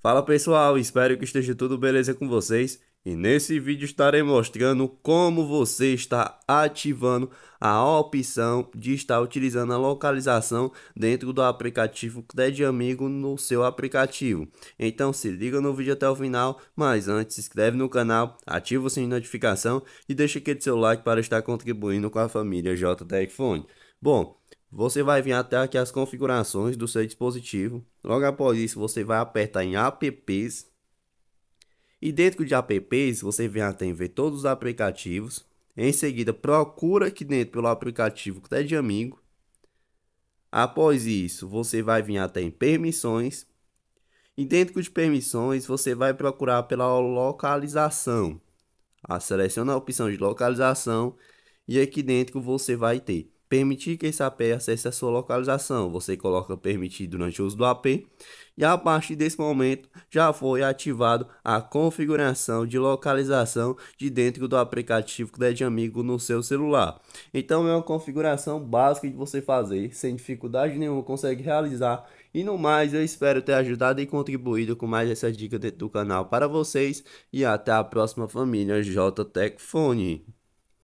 Fala pessoal, espero que esteja tudo beleza com vocês e nesse vídeo estarei mostrando como você está ativando a opção de estar utilizando a localização dentro do aplicativo Cred é Amigo no seu aplicativo. Então se liga no vídeo até o final, mas antes se inscreve no canal, ativa o sininho de notificação e deixa aquele seu like para estar contribuindo com a família JTech Bom, você vai vir até aqui as configurações do seu dispositivo. Logo após isso, você vai apertar em apps. E dentro de apps, você vem até em ver todos os aplicativos. Em seguida, procura aqui dentro pelo aplicativo que é de amigo. Após isso, você vai vir até em permissões. E dentro de permissões, você vai procurar pela localização. Ah, seleciona a opção de localização e aqui dentro você vai ter permitir que esse AP acesse a sua localização. Você coloca permitir durante o uso do AP e a partir desse momento já foi ativado a configuração de localização de dentro do aplicativo de amigo no seu celular. Então é uma configuração básica de você fazer, sem dificuldade nenhuma consegue realizar. E no mais, eu espero ter ajudado e contribuído com mais essas dicas dentro do canal para vocês e até a próxima família JTech